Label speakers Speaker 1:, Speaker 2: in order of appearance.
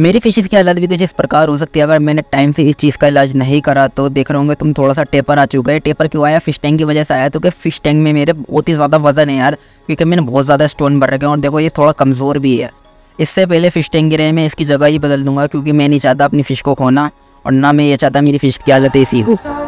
Speaker 1: मेरी फिशेज़ की हालत भी कुछ तो इस प्रकार हो सकती है अगर मैंने टाइम से इस चीज़ का इलाज नहीं करा तो देख रहे होंगे तुम थोड़ा सा टेपर आ चुका है टेपर क्यों आया फिश टैंक की वजह से आया तो कि फ़िश टैंक में मेरे बहुत ही ज़्यादा वज़न है यार क्योंकि मैंने बहुत ज़्यादा स्टोन भर रखे हैं और देखो ये थोड़ा कमज़ोर भी है इससे पहले फ़िश टैंक गिरे मैं इसकी जगह ही बदल दूंगा क्योंकि मैं नहीं चाहता अपनी फ़िश को खोना और ना मैं ये चाहता मेरी फ़िश की हालत ऐसी हो